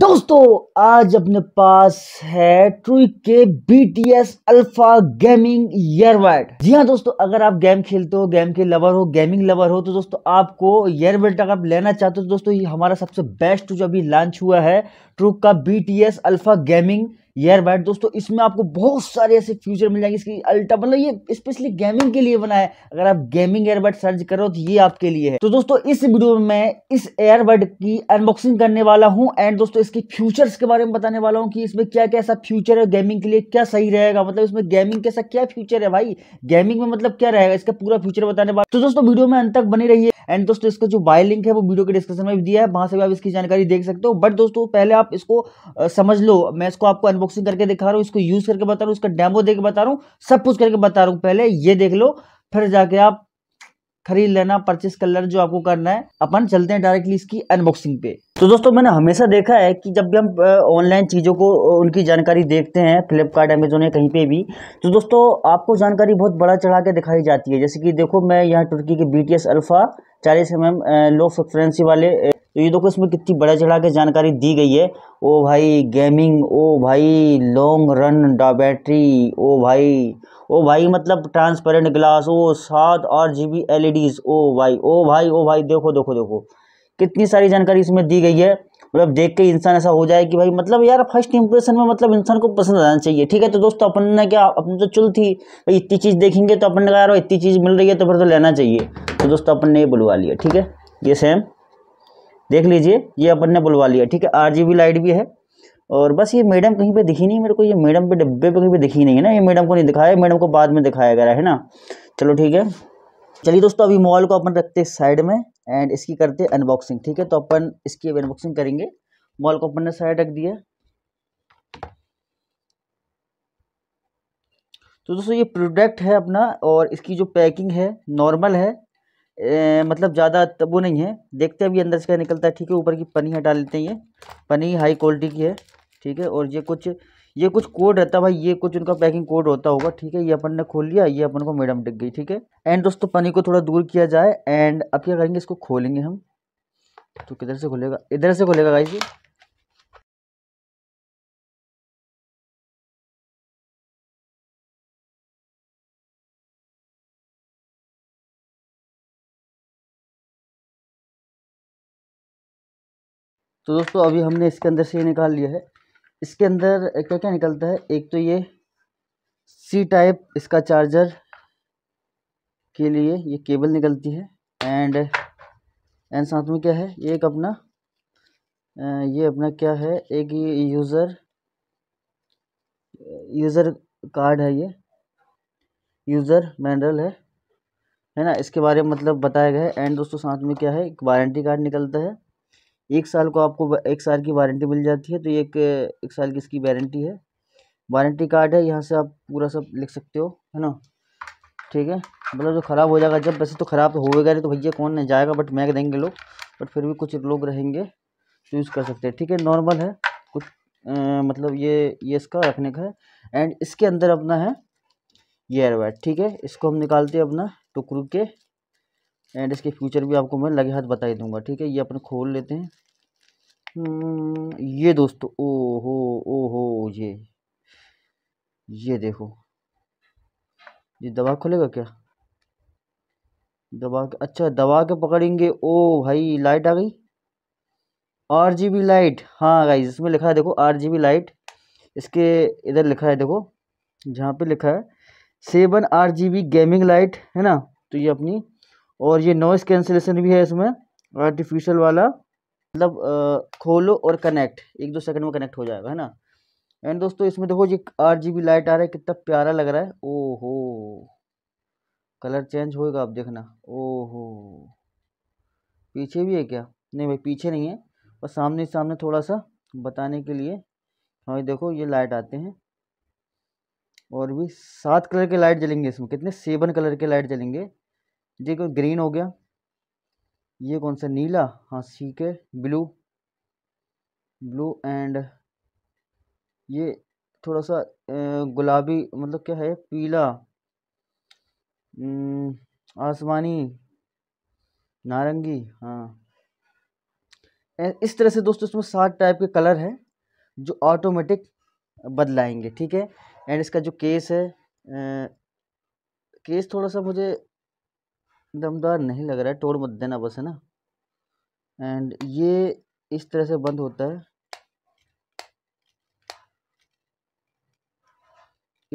दोस्तों आज अपने पास है Truke B T S alpha gaming earbud जी हाँ दोस्तों अगर आप गेम खेलते हो गेम के लवर हो गेमिंग लवर हो तो दोस्तों आपको ईयरबड अगर आप लेना चाहते हो तो दोस्तों ये हमारा सबसे बेस्ट जो अभी लॉन्च हुआ है Truke B T S alpha gaming earbud दोस्तों इसमें आपको बहुत सारे ऐसे फ्यूचर मिल जाएंगे इसकी अल्टा मतलब ये स्पेशली गेमिंग के लिए बना है अगर आप गेमिंग एयरबड सर्च करो तो ये आपके लिए है तो दोस्तों इस वीडियो में मैं इस एयरबड की अनबॉक्सिंग करने वाला हूँ एंड दोस्तों इसके फ्यूचर्स के बारे में बताने वाला हूँ कि इसमें क्या क्या ऐसा फ्यूचर है गेमिंग के लिए क्या सही रहेगा मतलब इसमें गेमिंग कैसा क्या फ्यूचर है भाई गेमिंग में मतलब क्या रहेगा इसका पूरा फ्यूचर बताने वाला तो दोस्तों वीडियो में अंत तक बनी है एंड दोस्तों इसका जो बाय लिंक है वो वीडियो के डिस्क्रिप्शन में भी दिया है वहां से भी आप इसकी जानकारी देख सकते हो बट दोस्तों पहले आप इसको समझ लो मैं इसको आपको अनबॉक्सिंग करके दिखा रहा हूँ इसको यूज़ करके बता रहा हूँ इसका डेमो देख के बता रहा हूँ सब कुछ करके बता रहा हूँ पहले ये देख लो फिर जाके आप खरीद लेना परचेस कलर जो आपको करना है अपन चलते हैं डायरेक्टली इसकी अनबॉक्सिंग पे तो दोस्तों मैंने हमेशा देखा है कि जब भी हम ऑनलाइन चीज़ों को उनकी जानकारी देखते हैं फ्लिपकार्ट अमेजोन या कहीं पे भी तो दोस्तों आपको जानकारी बहुत बड़ा चढ़ा के दिखाई जाती है जैसे कि देखो मैं यहाँ तुर्की के बी टी एस अल्फ़ा चालीस एम एम लो फ्रिक्वेंसी वाले तो ये देखो इसमें कितनी बड़ा चढ़ा के जानकारी दी गई है ओ भाई गेमिंग ओ भाई लॉन्ग रन डा बैटरी ओ भाई ओ भाई मतलब ट्रांसपेरेंट ग्लास ओ सात आठ जी बी एल ई डीज़ ओ भाई ओ भाई ओ भाई देखो देखो देखो कितनी सारी जानकारी इसमें दी गई है मतलब देख के इंसान ऐसा हो जाए कि भाई मतलब यार फर्स्ट इंप्रेशन में मतलब इंसान को पसंद आना चाहिए ठीक है तो दोस्तों अपन ने क्या अपनी तो चुल थी भाई इतनी चीज़ देखेंगे तो अपन ने कहा यार इतनी चीज़ मिल रही है तो फिर तो लेना चाहिए तो दोस्तों अपन ने ये बुलवा लिया ठीक है ये सेम देख लीजिए ये अपन ने बुलवा लिया ठीक है आर लाइट भी है और बस ये मैडम कहीं पर दिखी नहीं मेरे को ये मैडम पे डिब्बे पर कहीं पे दिखी नहीं है ना ये मैडम को नहीं दिखाया मैडम को बाद में दिखाया गया है ना चलो ठीक है चलिए दोस्तों अभी मॉल को अपन रखते हैं साइड में एंड इसकी करते हैं अनबॉक्सिंग ठीक है तो अपन इसकी अनबॉक्सिंग करेंगे मॉल को अपन ने साइड रख दिया तो दोस्तों ये प्रोडक्ट है अपना और इसकी जो पैकिंग है नॉर्मल है ए, मतलब ज़्यादा वो नहीं है देखते हैं अभी अंदर से क्या निकलता है ठीक है ऊपर की पनी हटा लेते हैं ये पनी हाई क्वालिटी की है ठीक है और ये कुछ ये कुछ कोड रहता है भाई ये कुछ उनका पैकिंग कोड होता होगा ठीक है ये अपन ने खोल लिया ये अपन को मैडम टिक गई ठीक है एंड दोस्तों पनी को थोड़ा दूर किया जाए एंड अब क्या करेंगे इसको खोलेंगे हम तो किधर से खोलेगा इधर से खोलेगा भाई जी तो दोस्तों अभी हमने इसके अंदर से ये निकाल लिया है इसके अंदर क्या तो क्या निकलता है एक तो ये सी टाइप इसका चार्जर के लिए ये केबल निकलती है एंड एंड साथ में क्या है ये एक अपना ये अपना क्या है एक यूज़र यूज़र कार्ड है ये यूज़र मैंडल है है ना इसके बारे में मतलब बताया गया है एंड दोस्तों साथ में क्या है एक वारंटी कार्ड निकलता है एक साल को आपको एक साल की वारंटी मिल जाती है तो एक एक साल की इसकी वारंटी है वारंटी कार्ड है यहाँ से आप पूरा सब लिख सकते हो है ना ठीक है मतलब जो ख़राब हो जाएगा जब वैसे तो ख़राब तो होएगा नहीं तो भैया कौन नहीं जाएगा बट मैं देंगे लोग बट फिर भी कुछ लोग रहेंगे तो यूज़ कर सकते हैं ठीक है नॉर्मल है कुछ आ, मतलब ये ये इसका रखने का है एंड इसके अंदर अपना है ये एयरबैग ठीक है इसको हम निकालते हैं अपना टुकड़ के एंड इसके फ्यूचर भी आपको मैं लगे हाथ बता ही दूंगा ठीक है ये अपन खोल लेते हैं हम्म, ये दोस्तों ओ हो ओ हो ये ये देखो ये दवा खोलेगा क्या दवा के अच्छा दवा के पकड़ेंगे ओ भाई लाइट आ गई आर जी बी लाइट हाँ गाइज इसमें लिखा है देखो आर जी बी लाइट इसके इधर लिखा है देखो जहाँ पे लिखा है seven R G B gaming light है ना तो ये अपनी और ये नॉइस कैंसिलेशन भी है इसमें आर्टिफिशियल वाला मतलब खोलो और कनेक्ट एक दो सेकंड में कनेक्ट हो जाएगा है ना एंड दोस्तों इसमें देखो ये आठ जी लाइट आ रहा है कितना प्यारा लग रहा है ओहो कलर चेंज होएगा आप देखना ओहो पीछे भी है क्या नहीं भाई पीछे नहीं है और सामने सामने थोड़ा सा बताने के लिए हाँ देखो ये लाइट आते हैं और भी सात कलर के लाइट जलेंगे इसमें कितने सेवन कलर के लाइट जलेंगे ये ग्रीन हो गया ये कौन सा नीला हाँ ठीक है ब्लू ब्लू एंड ये थोड़ा सा गुलाबी मतलब क्या है पीला आसमानी नारंगी हाँ इस तरह से दोस्तों इसमें सात टाइप के कलर हैं जो ऑटोमेटिक बदलाएंगे ठीक है एंड इसका जो केस है केस थोड़ा सा मुझे दमदार नहीं लग रहा है तोड़ मत देना बस है ना एंड ये इस तरह से बंद होता है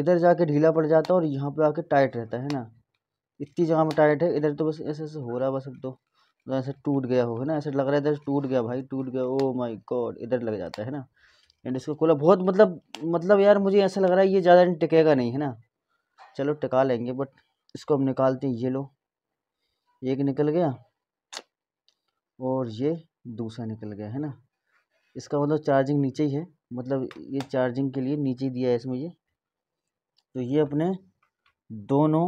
इधर जाके ढीला पड़ जाता है और यहाँ पे आके टाइट रहता है ना इतनी जगह में टाइट है इधर तो बस ऐसे ऐसे हो रहा है बस अब तो ऐसे टूट गया हो है ना ऐसे लग रहा है इधर टूट गया भाई टूट गया ओ माय गॉड इधर लग जाता है ना एंड इसको खोला बहुत मतलब मतलब यार मुझे ऐसा लग रहा है ये ज़्यादा टिकेगा नहीं है ना चलो टिका लेंगे बट इसको हम निकालते हैं ये लो एक निकल गया और ये दूसरा निकल गया है ना इसका मतलब चार्जिंग नीचे ही है मतलब ये चार्जिंग के लिए नीचे ही दिया है इसमें ये तो ये अपने दोनों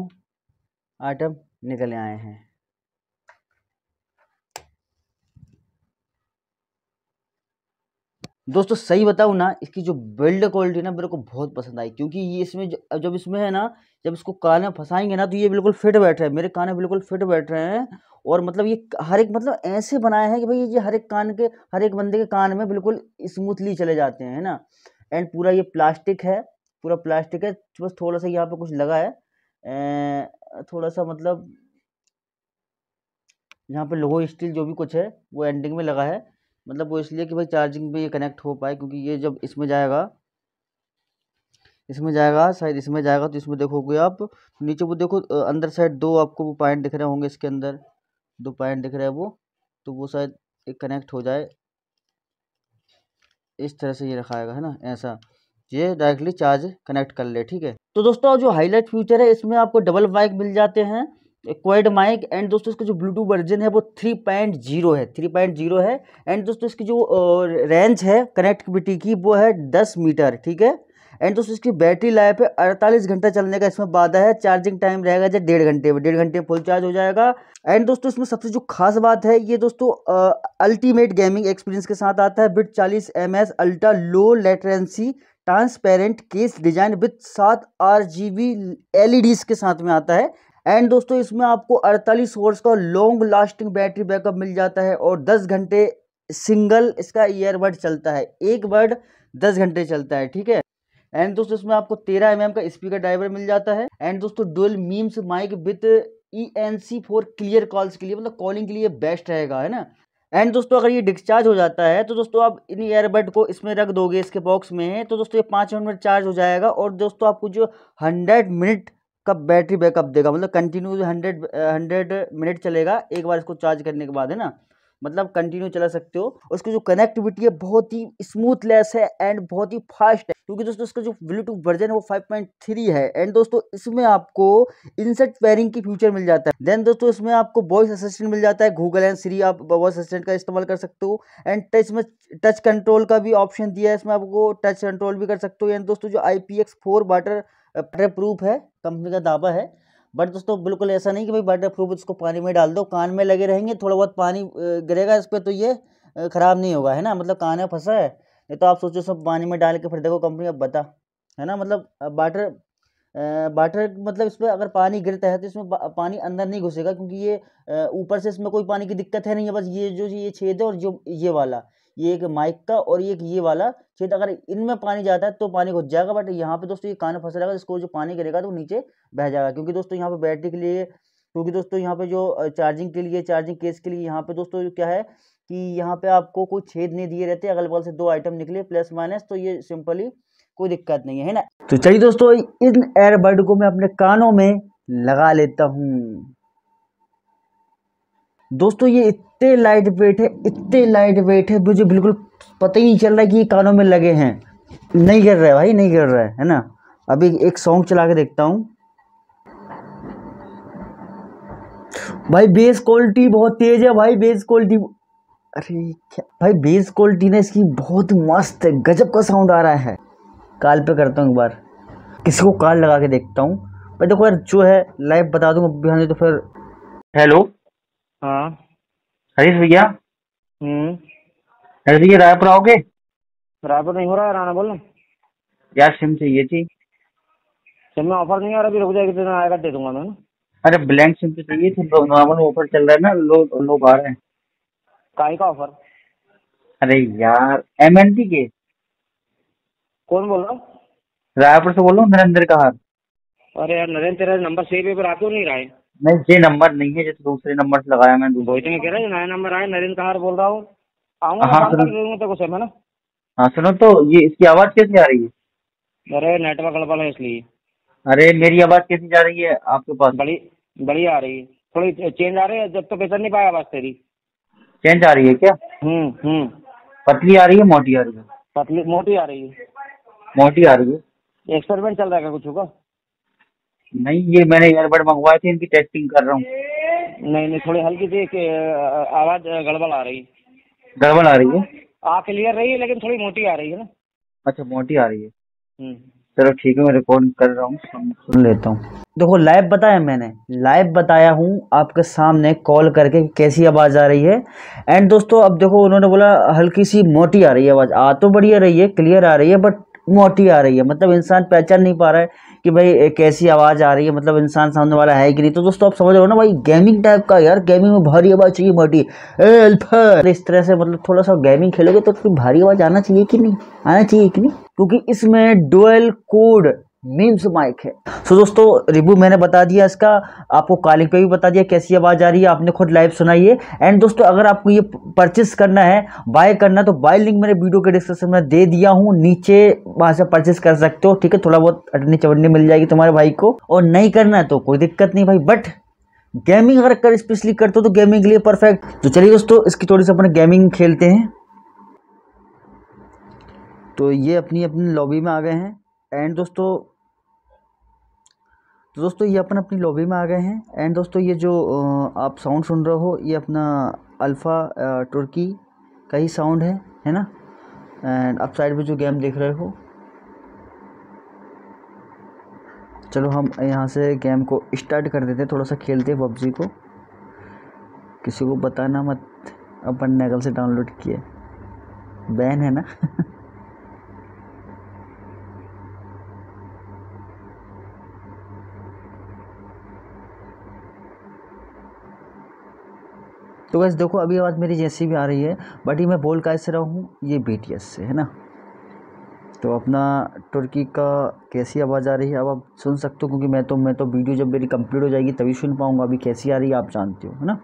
आइटम निकल आए हैं दोस्तों सही बताऊँ ना इसकी जो बिल्ड क्वालिटी ना मेरे को बहुत पसंद आई क्योंकि ये इसमें जब इसमें है ना जब इसको कान में फंसाएंगे ना तो ये बिल्कुल फिट बैठ रहे हैं मेरे कान में बिल्कुल फिट बैठ रहे हैं और मतलब ये हर एक मतलब ऐसे बनाया है कि भाई ये हर एक कान के हर एक बंदे के कान में बिल्कुल स्मूथली चले जाते हैं है ना एंड पूरा ये प्लास्टिक है पूरा प्लास्टिक है बस थोड़ा सा यहाँ पे कुछ लगा है थोड़ा सा मतलब यहाँ पे लोहो स्टील जो भी कुछ है वो एंडिंग में लगा है मतलब वो इसलिए कि भाई चार्जिंग पे ये कनेक्ट हो पाए क्योंकि ये जब इसमें जाएगा इसमें जाएगा शायद इसमें जाएगा तो इसमें देखोगे आप नीचे वो देखो अंदर साइड दो आपको वो पॉइंट दिख रहे होंगे इसके अंदर दो पॉइंट दिख रहे हैं वो तो वो शायद एक कनेक्ट हो जाए इस तरह से ये रखाएगा है ना ऐसा ये डायरेक्टली चार्ज कनेक्ट कर ले ठीक है तो दोस्तों जो हाईलाइट फ्यूचर है इसमें आपको डबल माइक मिल जाते हैं क्वाइड माइक एंड दोस्तों इसका जो ब्लूटूथ वर्जन है वो थ्री पॉइंट जीरो है थ्री पॉइंट जीरो है एंड दोस्तों इसकी जो रेंज है कनेक्टिविटी की वो है दस मीटर ठीक है एंड दोस्तों इसकी बैटरी लाइफ है अड़तालीस घंटा चलने का इसमें वादा है चार्जिंग टाइम रहेगा जैसे डेढ़ घंटे में डेढ़ घंटे में फुल चार्ज हो जाएगा एंड दोस्तों इसमें सबसे जो खास बात है ये दोस्तों अल्टीमेट गेमिंग एक्सपीरियंस के साथ आता है बिट चालीस M S ultra low latency transparent case design with सात आर जी बी एल के साथ में आता है एंड दोस्तों इसमें आपको 48 वोल्ट का लॉन्ग लास्टिंग बैटरी बैकअप मिल जाता है और 10 घंटे सिंगल इसका ईयरबड चलता है एक बर्ड 10 घंटे चलता है ठीक है एंड दोस्तों इसमें आपको तेरह एम का स्पीकर ड्राइवर मिल जाता है एंड दोस्तों dual MEMS mic with E N C for clear calls के लिए मतलब कॉलिंग के लिए बेस्ट रहेगा है ना एंड दोस्तों अगर ये डिस्चार्ज हो जाता है तो दोस्तों आप इन ईयरबड को इसमें रख दोगे इसके बॉक्स में तो दोस्तों ये पाँच मिनट में चार्ज हो जाएगा और दोस्तों आपको जो हंड्रेड मिनट का बैटरी बैकअप देगा मतलब कंटिन्यू हंड्रेड हंड्रेड मिनट चलेगा एक बार इसको चार्ज करने के बाद है ना मतलब कंटिन्यू चला सकते हो उसकी जो कनेक्टिविटी है बहुत ही स्मूथलेस है एंड बहुत ही फास्ट है क्योंकि दोस्तों इसका जो ब्लूटूथ वर्जन है वो 5.3 है एंड दोस्तों इसमें आपको इंसेट पेयरिंग की फ्यूचर मिल जाता है देन दोस्तों इसमें आपको वॉइस असिस्टेंट मिल जाता है गूगल एंड सीरी आप वॉइस असिस्टेंट का इस्तेमाल कर सकते हो एंड टच में टच कंट्रोल का भी ऑप्शन दिया है इसमें आपको टच कंट्रोल भी कर सकते हो एंड दोस्तों जो I P X four water waterproof है कंपनी का दावा है बट दोस्तों बिल्कुल ऐसा नहीं कि भाई वाटर प्रूफ इसको पानी में डाल दो कान में लगे रहेंगे थोड़ा बहुत पानी गिरेगा इस पर तो ये ख़राब नहीं होगा है ना मतलब कान में फंसा है ये तो आप सोचो सब पानी में डाल के फिर देखो कंपनी अब बता है ना मतलब वाटर वाटर मतलब इस पर अगर पानी गिरता है तो इसमें पानी अंदर नहीं घुसेगा क्योंकि ये ऊपर से इसमें कोई पानी की दिक्कत है नहीं है बस ये जो ये छेद है और जो ये वाला ये एक माइक का और ये एक ये वाला छेद अगर इनमें पानी जाता है तो पानी घुस जाएगा बट यहाँ पे दोस्तों ये कान फंस रहेगा इसको जो पानी गिरेगा तो नीचे बह जाएगा क्योंकि दोस्तों यहाँ पे बैटरी के लिए क्योंकि दोस्तों यहाँ पे जो चार्जिंग के लिए चार्जिंग केस के लिए यहाँ पे दोस्तों क्या है कि यहाँ पे आपको कोई छेद नहीं दिए रहते अगल बगल से दो आइटम निकले प्लस माइनस तो ये सिंपली कोई दिक्कत नहीं है ना तो चलिए दोस्तों इन एयरबड को मैं अपने कानों में लगा लेता हूँ दोस्तों ये इतने लाइट वेट है इतने लाइट वेट है मुझे बिल्कुल पता ही नहीं चल रहा है कि ये कानों में लगे हैं नहीं गिर रहा है भाई नहीं गिर रहा है है ना अभी एक सॉन्ग चला के देखता हूँ भाई बेस क्वालिटी बहुत तेज़ है भाई बेस क्वालिटी अरे क्या भाई बेस क्वालिटी ना इसकी बहुत मस्त है गजब का साउंड आ रहा है कॉल पे करता हूँ एक बार किसी को कॉल लगा के देखता हूँ भाई देखो यार जो है लाइव बता दूंगा बिहार तो फिर हेलो हाँ हरीश भैया हम्म। हरीश भैया रायपुर आओगे रायपुर नहीं हो रहा है राणा बोलो यार सिम चाहिए थी सिम में ऑफर नहीं आ रहा अभी रुक जाएगी तो आएगा दे दूंगा मैं अरे ब्लैंक सिम तो चाहिए थी नॉर्मल ऑफर चल रहा है ना लोग लोग आ रहे हैं काहे का ऑफर अरे यार एम एन टी के कौन बोल रहा हूँ रायपुर से बोल रहा हूँ नरेंद्र कहार अरे यार नरेंद्र तेरा नंबर सेव है पर आ क्यों नहीं रहा है नहीं ये नंबर नहीं है जैसे तो दूसरे नंबर से लगाया मैं वही तो मैं कह रहा हूँ नया नंबर आया नरेंद्र कहार बोल रहा हूँ आऊंगा हाँ, है ना हाँ सुनो तो ये इसकी आवाज़ कैसी आ रही है अरे नेटवर्क गड़बड़ है इसलिए अरे मेरी आवाज़ कैसी जा रही है आपके पास बड़ी बड़ी आ रही है थोड़ी चेंज आ रही है जब तो पैसा नहीं पाया आवाज़ तेरी चेंज आ रही है क्या हम्म हम्म पतली आ रही है मोटी आ रही है पतली मोटी आ रही है मोटी आ रही है एक्सपेरिमेंट चल रहा है कुछ होगा नहीं ये मैंने ईयरबड मंगवाए थे इनकी टेस्टिंग कर रहा हूँ नहीं नहीं थोड़ी हल्की थी आवाज गड़बड़ आ रही है गड़बड़ आ रही है आ क्लियर रही है लेकिन थोड़ी मोटी आ रही है ना अच्छा मोटी आ रही है हम्म चलो ठीक है मैं रिकॉर्ड कर रहा हूँ सुन लेता हूँ देखो लाइव बताया मैंने लाइव बताया हूँ आपके सामने कॉल करके कैसी आवाज़ आ रही है एंड दोस्तों अब देखो उन्होंने बोला हल्की सी मोटी आ रही है आवाज़ आ तो बढ़िया रही है क्लियर आ रही है बट मोटी आ रही है मतलब इंसान पहचान नहीं पा रहा है कि भाई कैसी आवाज़ आ रही है मतलब इंसान सामने वाला है कि नहीं तो दोस्तों आप समझ रहे हो ना भाई गेमिंग टाइप का यार गेमिंग में भारी आवाज़ चाहिए मोटी इस तरह से मतलब थोड़ा सा गेमिंग खेलोगे तो भारी आवाज़ आना चाहिए कि नहीं आना चाहिए कि नहीं क्योंकि इसमें डोएल कोड मीम्स माइक है सो so, दोस्तों रिव्यू मैंने बता दिया इसका आपको कॉलिंग पे भी बता दिया कैसी आवाज़ आ रही है आपने खुद लाइव सुनाई है एंड दोस्तों अगर आपको ये परचेस करना है बाय करना तो बाय लिंक मैंने वीडियो के डिस्क्रिप्शन में दे दिया हूँ नीचे वहाँ से परचेस कर सकते हो ठीक है थोड़ा बहुत अटनी चवन्नी मिल जाएगी तुम्हारे भाई को और नहीं करना है तो कोई दिक्कत नहीं भाई बट गेमिंग अगर कर स्पेशली करते हो तो गेमिंग के लिए परफेक्ट तो चलिए दोस्तों इसकी थोड़ी सी अपन गेमिंग खेलते हैं तो ये अपनी अपनी लॉबी में आ गए हैं एंड दोस्तों तो दोस्तों ये अपन अपनी लॉबी में आ गए हैं एंड दोस्तों ये जो आप साउंड सुन रहे हो ये अपना अल्फ़ा टर्की का ही साउंड है है ना एंड आप साइड में जो गेम देख रहे हो चलो हम यहाँ से गेम को स्टार्ट कर देते हैं थोड़ा सा खेलते हैं पबजी को किसी को बताना मत अपन नेगल से डाउनलोड किए बैन है ना तो बस देखो अभी आवाज़ मेरी जैसी भी आ रही है बट ये मैं बोल कैसे से रहा हूँ ये बी से है ना तो अपना तुर्की का कैसी आवाज़ आ रही है अब आप सुन सकते हो क्योंकि मैं तो मैं तो वीडियो जब मेरी कंप्लीट हो जाएगी तभी सुन पाऊँगा अभी कैसी आ रही है आप जानते हो है ना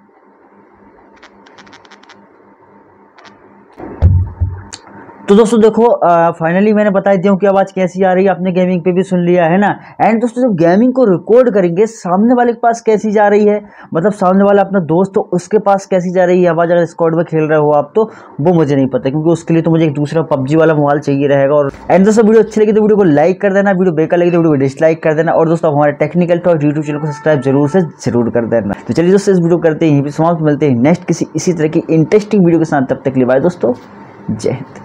तो दोस्तों देखो फाइनली मैंने बता दिया हूँ कि आवाज़ कैसी आ रही है आपने गेमिंग पे भी सुन लिया है ना एंड दोस्तों जब गेमिंग को रिकॉर्ड करेंगे सामने वाले के पास कैसी जा रही है मतलब सामने वाला अपना दोस्त तो उसके पास कैसी जा रही है आवाज़ अगर स्कॉड में खेल रहे हो आप तो वो मुझे नहीं पता क्योंकि उसके लिए तो मुझे एक दूसरा पब्जी वाला मोबाइल चाहिए रहेगा और एंड दोस्तों वीडियो अच्छी लगी तो वीडियो को लाइक कर देना वीडियो बेकार लगी तो वीडियो को डिसलाइक कर देना और दोस्तों हमारे टेक्निकल टॉक यूट्यूब चैनल को सब्सक्राइब जरूर से जरूर कर देना तो चलिए दोस्तों इस वीडियो करते हैं समाप्त मिलते हैं नेक्स्ट किसी इसी तरह की इंटरेस्टिंग वीडियो के साथ तब तक लिए बाय दोस्तों जय हिंद